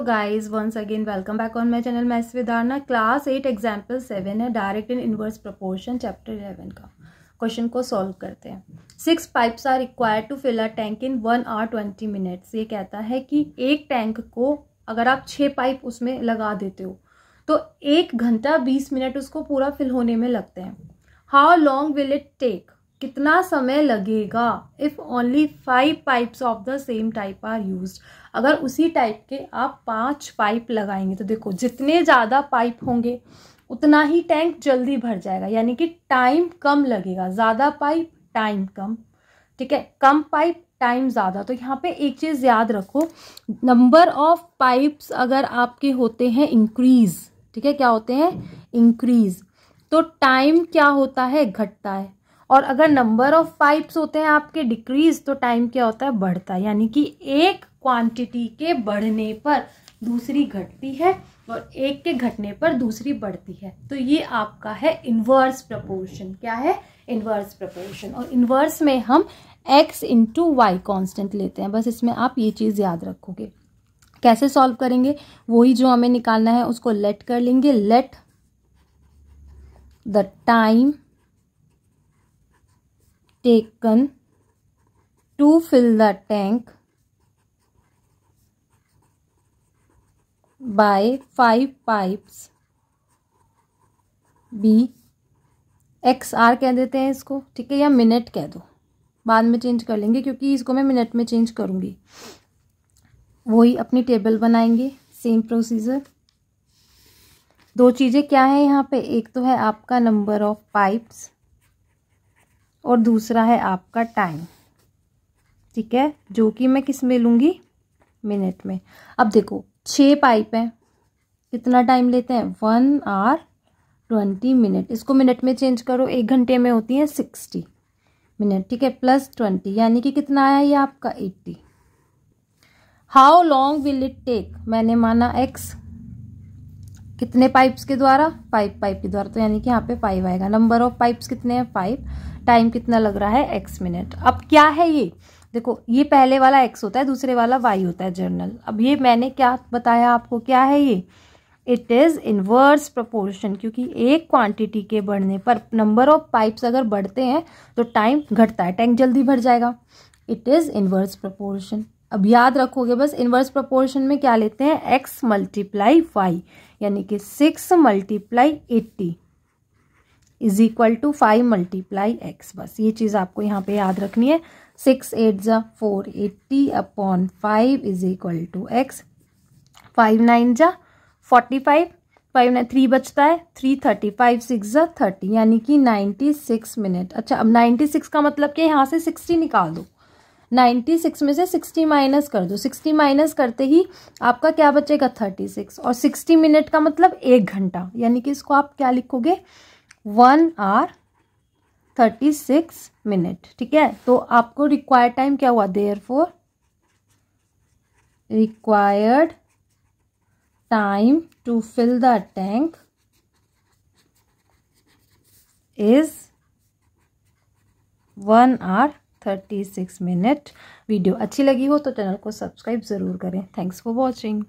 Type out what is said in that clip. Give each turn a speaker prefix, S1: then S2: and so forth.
S1: hello guys once again welcome back on my channel मैं विदारना class eight example seven है direct in inverse proportion chapter eleven का question को solve करते हैं six pipes are required to fill a tank in one hour twenty minutes ये कहता है कि एक टैंक को अगर आप छः पाइप उसमें लगा देते हो तो एक घंटा बीस मिनट उसको पूरा फिल होने में लगते हैं how long will it take कितना समय लगेगा if only five pipes of the same type are use अगर उसी टाइप के आप पांच पाइप लगाएंगे तो देखो जितने ज़्यादा पाइप होंगे उतना ही टैंक जल्दी भर जाएगा यानी कि टाइम कम लगेगा ज़्यादा पाइप टाइम कम ठीक है कम पाइप टाइम ज़्यादा तो यहाँ पे एक चीज़ याद रखो नंबर ऑफ पाइप्स अगर आपके होते हैं इंक्रीज़ ठीक है क्या होते हैं इंक्रीज़ तो टाइम क्या होता है घटता है और अगर नंबर ऑफ पाइप्स होते हैं आपके डिक्रीज तो टाइम क्या होता है बढ़ता है यानी कि एक क्वांटिटी के बढ़ने पर दूसरी घटती है और एक के घटने पर दूसरी बढ़ती है तो ये आपका है इन्वर्स प्रपोर्शन क्या है इन्वर्स प्रपोर्शन और इन्वर्स में हम एक्स इंटू वाई कॉन्स्टेंट लेते हैं बस इसमें आप ये चीज़ याद रखोगे कैसे सॉल्व करेंगे वही जो हमें निकालना है उसको लेट कर लेंगे let the time taken to fill the tank by five pipes b x hour कह देते हैं इसको ठीक है या मिनट कह दो बाद में चेंज कर लेंगे क्योंकि इसको मैं मिनट में चेंज करूंगी वही अपनी टेबल बनाएंगे सेम प्रोसीजर दो चीज़ें क्या है यहाँ पे एक तो है आपका नंबर ऑफ पाइप्स और दूसरा है आपका टाइम ठीक है जो कि मैं किस में लूँगी मिनट में अब देखो छः पाइप हैं कितना टाइम लेते हैं वन आर ट्वेंटी मिनट इसको मिनट में चेंज करो एक घंटे में होती है सिक्सटी मिनट ठीक है प्लस ट्वेंटी यानी कि कितना आया ये आपका eighty how long will it take मैंने माना एक्स कितने पाइप्स के द्वारा फाइव पाइप के द्वारा तो यानी कि यहाँ पे फाइव आएगा नंबर ऑफ पाइप्स कितने हैं फाइव टाइम कितना लग रहा है एक्स मिनट अब क्या है ये देखो ये पहले वाला एक्स होता है दूसरे वाला वाई होता है जर्नल अब ये मैंने क्या बताया आपको क्या है ये इट इज़ इनवर्स प्रपोर्शन क्योंकि एक क्वांटिटी के बढ़ने पर नंबर ऑफ पाइप्स अगर बढ़ते हैं तो टाइम घटता है टैंक जल्दी भर जाएगा इट इज़ इनवर्स प्रपोर्शन अब याद रखोगे बस इनवर्स प्रोपोर्शन में क्या लेते हैं एक्स मल्टीप्लाई वाई यानी कि six multiply eighty is equal to five multiply x बस ये चीज़ आपको यहाँ पे याद रखनी है सिक्स एट जा four eighty upon five is equal to x five nine जा forty five five nine three बचता है थ्री थर्टी फाइव सिक्स जा थर्टी यानी कि नाइन्टी सिक्स मिनट अच्छा अब नाइन्टी सिक्स का मतलब क्या यहाँ से सिक्सटी निकाल दो नाइन्टी सिक्स में से सिक्सटी माइनस कर दो सिक्सटी माइनस करते ही आपका क्या बचेगा थर्टी सिक्स और सिक्सटी मिनट का मतलब एक घंटा यानी कि इसको आप क्या लिखोगे one hour thirty six minute ठीक है तो आपको रिक्वायर्ड टाइम क्या हुआ there four required time to fill the tank is one hour 36 minute video अच्छी लगी हो तो चैनल को सब्सक्राइब ज़रूर करें थैंक्स फॉर वॉचिंग